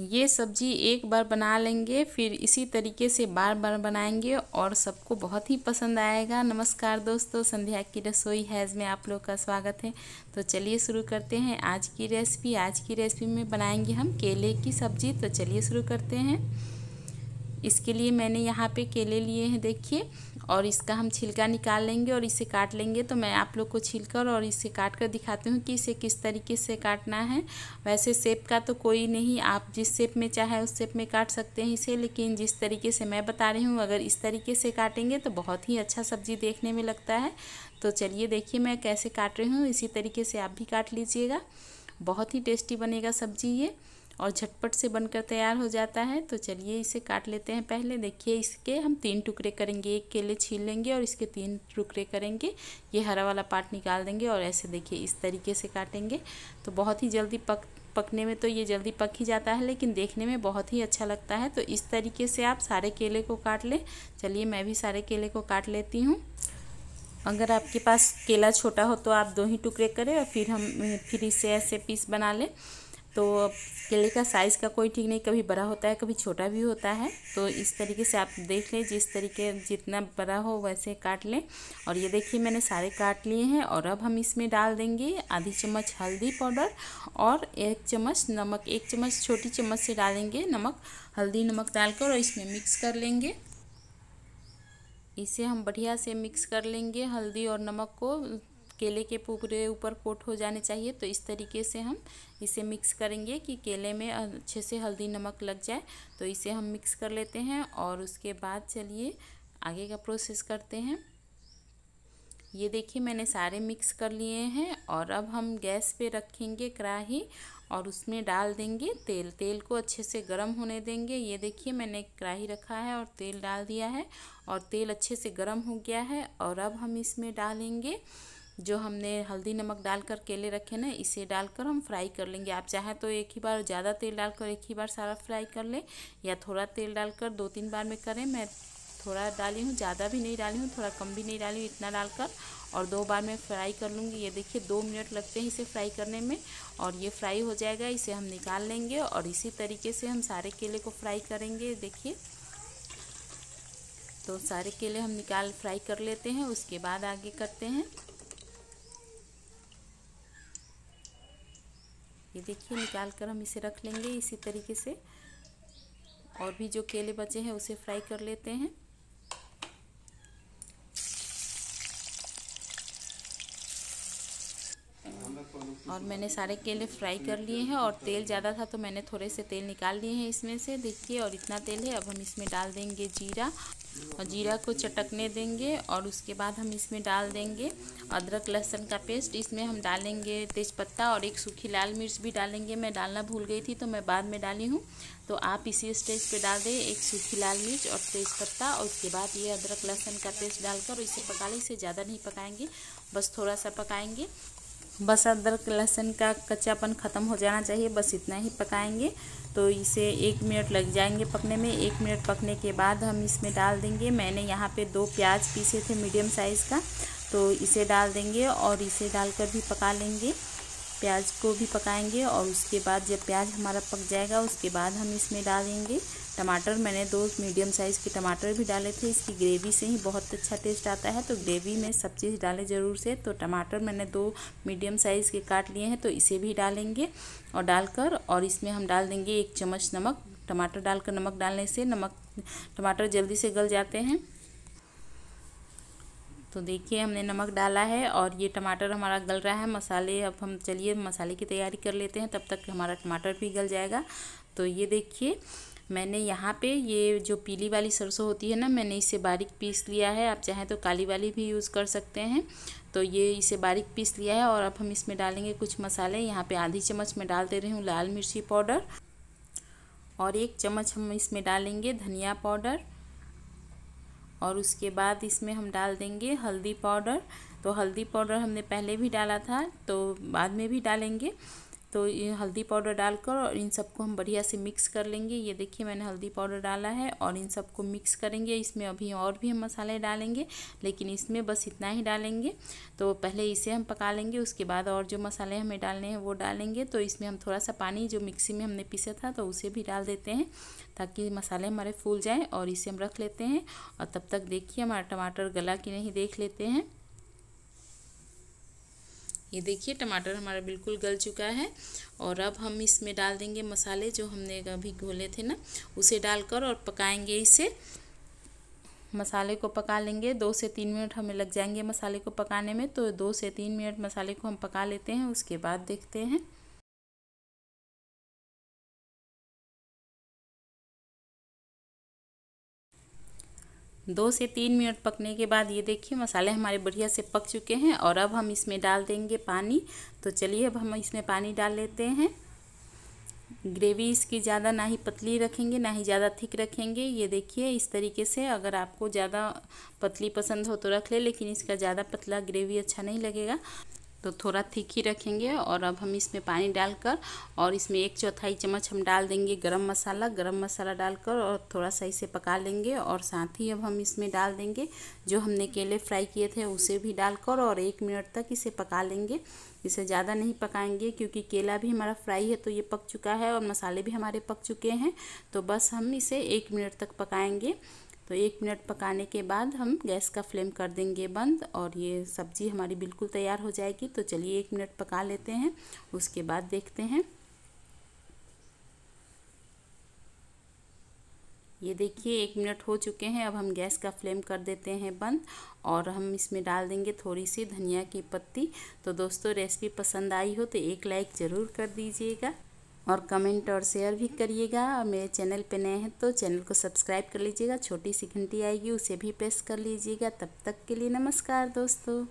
ये सब्जी एक बार बना लेंगे फिर इसी तरीके से बार बार बनाएंगे और सबको बहुत ही पसंद आएगा नमस्कार दोस्तों संध्या की रसोई हैज़ में आप लोग का स्वागत है तो चलिए शुरू करते हैं आज की रेसिपी आज की रेसिपी में बनाएंगे हम केले की सब्ज़ी तो चलिए शुरू करते हैं इसके लिए मैंने यहाँ पे केले लिए हैं देखिए और इसका हम छिलका निकाल लेंगे और इसे काट लेंगे तो मैं आप लोग को छिलकर और इसे काट कर दिखाती हूँ कि इसे किस तरीके से काटना है वैसे सेप का तो कोई नहीं आप जिस सेप में चाहे उस सेप में काट सकते हैं इसे लेकिन जिस तरीके से मैं बता रही हूँ अगर इस तरीके से काटेंगे तो बहुत ही अच्छा सब्जी देखने में लगता है तो चलिए देखिए मैं कैसे काट रही हूँ इसी तरीके से आप भी काट लीजिएगा बहुत ही टेस्टी बनेगा सब्जी ये और झटपट से बनकर तैयार हो जाता है तो चलिए इसे काट लेते हैं पहले देखिए इसके हम तीन टुकड़े करेंगे एक केले छील लेंगे और इसके तीन टुकड़े करेंगे ये हरा वाला पार्ट निकाल देंगे और ऐसे देखिए इस तरीके से काटेंगे तो बहुत ही जल्दी पक पकने में तो ये जल्दी पक ही जाता है लेकिन देखने में बहुत ही अच्छा लगता है तो इस तरीके से आप सारे केले को काट लें चलिए मैं भी सारे केले को काट लेती हूँ अगर आपके पास केला छोटा हो तो आप दो ही टुकड़े करें और फिर हम फिर इसे ऐसे पीस बना लें तो केले का साइज़ का कोई ठीक नहीं कभी बड़ा होता है कभी छोटा भी होता है तो इस तरीके से आप देख लें जिस तरीके जितना बड़ा हो वैसे काट लें और ये देखिए मैंने सारे काट लिए हैं और अब हम इसमें डाल देंगे आधी चम्मच हल्दी पाउडर और एक चम्मच नमक एक चम्मच छोटी चम्मच से डालेंगे नमक हल्दी नमक डालकर और इसमें मिक्स कर लेंगे इसे हम बढ़िया से मिक्स कर लेंगे हल्दी और नमक को केले के पूरे ऊपर कोट हो जाने चाहिए तो इस तरीके से हम इसे मिक्स करेंगे कि केले में अच्छे से हल्दी नमक लग जाए तो इसे हम मिक्स कर लेते हैं और उसके बाद चलिए आगे का प्रोसेस करते हैं ये देखिए मैंने सारे मिक्स कर लिए हैं और अब हम गैस पे रखेंगे कढ़ाही और उसमें डाल देंगे तेल तेल को अच्छे से गर्म होने देंगे ये देखिए मैंने कढ़ाही रखा है और तेल डाल दिया है और तेल अच्छे से गर्म हो गया है और अब हम इसमें डालेंगे जो हमने हल्दी नमक डालकर केले रखे ना इसे डालकर हम फ्राई कर लेंगे आप चाहें तो एक ही बार ज़्यादा तेल डालकर एक ही बार सारा फ्राई कर लें या थोड़ा तेल डालकर दो तीन बार में करें मैं थोड़ा डाली हूँ ज़्यादा भी नहीं डाली हूँ थोड़ा कम भी नहीं डाली हूँ इतना डालकर और दो बार मैं फ्राई कर लूँगी ये देखिए दो मिनट लगते हैं इसे फ्राई करने में और ये फ्राई हो जाएगा इसे हम निकाल लेंगे और इसी तरीके से हम सारे केले को फ्राई करेंगे देखिए तो सारे केले हम निकाल फ्राई कर लेते हैं उसके बाद आगे करते हैं ये देखिए निकाल कर हम इसे रख लेंगे इसी तरीके से और भी जो केले बचे हैं उसे फ्राई कर लेते हैं और मैंने सारे केले फ्राई कर लिए हैं और तेल ज़्यादा था तो मैंने थोड़े से तेल निकाल लिए हैं इसमें से देखिए और इतना तेल है अब हम इसमें डाल देंगे जीरा और जीरा को चटकने देंगे और उसके बाद हम इसमें डाल देंगे अदरक लहसुन का पेस्ट इसमें हम डालेंगे तेज़पत्ता और एक सूखी लाल मिर्च भी डालेंगे मैं डालना भूल गई थी तो मैं बाद में डाली हूँ तो आप इसी स्टेज पे डाल दें एक सूखी लाल मिर्च और तेज़पत्ता और उसके बाद ये अदरक लहसुन का पेस्ट डालकर इसे पका लें इसे ज़्यादा नहीं पकाएंगे बस थोड़ा सा पकाएंगे बस अदरक लहसुन का कच्चापन ख़त्म हो जाना चाहिए बस इतना ही पकाएंगे तो इसे एक मिनट लग जाएंगे पकने में एक मिनट पकने के बाद हम इसमें डाल देंगे मैंने यहाँ पे दो प्याज पीसे थे मीडियम साइज़ का तो इसे डाल देंगे और इसे डालकर भी पका लेंगे प्याज को भी पकाएंगे और उसके बाद जब प्याज हमारा पक जाएगा उसके बाद हम इसमें डालेंगे टमाटर मैंने दो मीडियम साइज़ के टमाटर भी डाले थे इसकी ग्रेवी से ही बहुत अच्छा टेस्ट आता है तो ग्रेवी में सब चीज़ डालें ज़रूर से तो टमाटर मैंने दो मीडियम साइज़ के काट लिए हैं तो इसे भी डालेंगे और डालकर और इसमें हम डाल देंगे एक चम्मच नमक टमाटर डालकर नमक डालने से नमक टमाटर जल्दी से गल जाते हैं तो देखिए हमने नमक डाला है और ये टमाटर हमारा गल रहा है मसाले अब हम चलिए मसाले की तैयारी कर लेते हैं तब तक हमारा टमाटर भी गल जाएगा तो ये देखिए मैंने यहाँ पे ये जो पीली वाली सरसों होती है ना मैंने इसे बारीक पीस लिया है आप चाहें तो काली वाली भी यूज़ कर सकते हैं तो ये इसे बारीक पीस लिया है और अब हम इसमें डालेंगे कुछ मसाले यहाँ पे आधी चम्मच में डाल दे रही हूँ लाल मिर्ची पाउडर और एक चम्मच हम इसमें डालेंगे धनिया पाउडर और उसके बाद इसमें हम डाल देंगे हल्दी पाउडर तो हल्दी पाउडर हमने पहले भी डाला था तो बाद में भी डालेंगे तो ये हल्दी पाउडर डालकर और इन सबको हम बढ़िया से मिक्स कर लेंगे ये देखिए मैंने हल्दी पाउडर डाला है और इन सबको मिक्स करेंगे इसमें अभी और भी हम मसाले डालेंगे लेकिन इसमें बस इतना ही डालेंगे तो पहले इसे हम पका लेंगे उसके बाद और जो मसाले हमें डालने हैं वो डालेंगे तो इसमें हम थोड़ा सा पानी जो मिक्सी में हमने पीसा था तो उसे भी डाल देते हैं ताकि मसाले हमारे फूल जाएँ और इसे हम रख लेते हैं और तब तक देखिए हमारा टमाटर गला कि नहीं देख लेते हैं ये देखिए टमाटर हमारा बिल्कुल गल चुका है और अब हम इसमें डाल देंगे मसाले जो हमने अभी घोले थे ना उसे डालकर और पकाएंगे इसे मसाले को पका लेंगे दो से तीन मिनट हमें लग जाएंगे मसाले को पकाने में तो दो से तीन मिनट मसाले को हम पका लेते हैं उसके बाद देखते हैं दो से तीन मिनट पकने के बाद ये देखिए मसाले हमारे बढ़िया से पक चुके हैं और अब हम इसमें डाल देंगे पानी तो चलिए अब हम इसमें पानी डाल लेते हैं ग्रेवी इसकी ज़्यादा ना ही पतली रखेंगे ना ही ज़्यादा थिक रखेंगे ये देखिए इस तरीके से अगर आपको ज़्यादा पतली पसंद हो तो रख ले लेकिन इसका ज़्यादा पतला ग्रेवी अच्छा नहीं लगेगा तो थोड़ा थिक ही रखेंगे और अब हम इसमें पानी डालकर और इसमें एक चौथाई चम्मच हम डाल देंगे गरम मसाला गरम मसाला डालकर और थोड़ा सा इसे पका लेंगे और साथ ही अब हम इसमें डाल देंगे जो हमने केले फ्राई किए थे उसे भी डालकर और एक मिनट तक इसे पका लेंगे इसे ज़्यादा नहीं पकाएंगे क्योंकि केला भी हमारा फ्राई है तो ये पक चुका है और मसाले भी हमारे पक चुके हैं तो बस हम इसे एक मिनट तक पकाएंगे तो एक मिनट पकाने के बाद हम गैस का फ्लेम कर देंगे बंद और ये सब्ज़ी हमारी बिल्कुल तैयार हो जाएगी तो चलिए एक मिनट पका लेते हैं उसके बाद देखते हैं ये देखिए एक मिनट हो चुके हैं अब हम गैस का फ्लेम कर देते हैं बंद और हम इसमें डाल देंगे थोड़ी सी धनिया की पत्ती तो दोस्तों रेसिपी पसंद आई हो तो एक लाइक ज़रूर कर दीजिएगा और कमेंट और शेयर भी करिएगा और मेरे चैनल पे नए हैं तो चैनल को सब्सक्राइब कर लीजिएगा छोटी सी घंटी आएगी उसे भी प्रेस कर लीजिएगा तब तक के लिए नमस्कार दोस्तों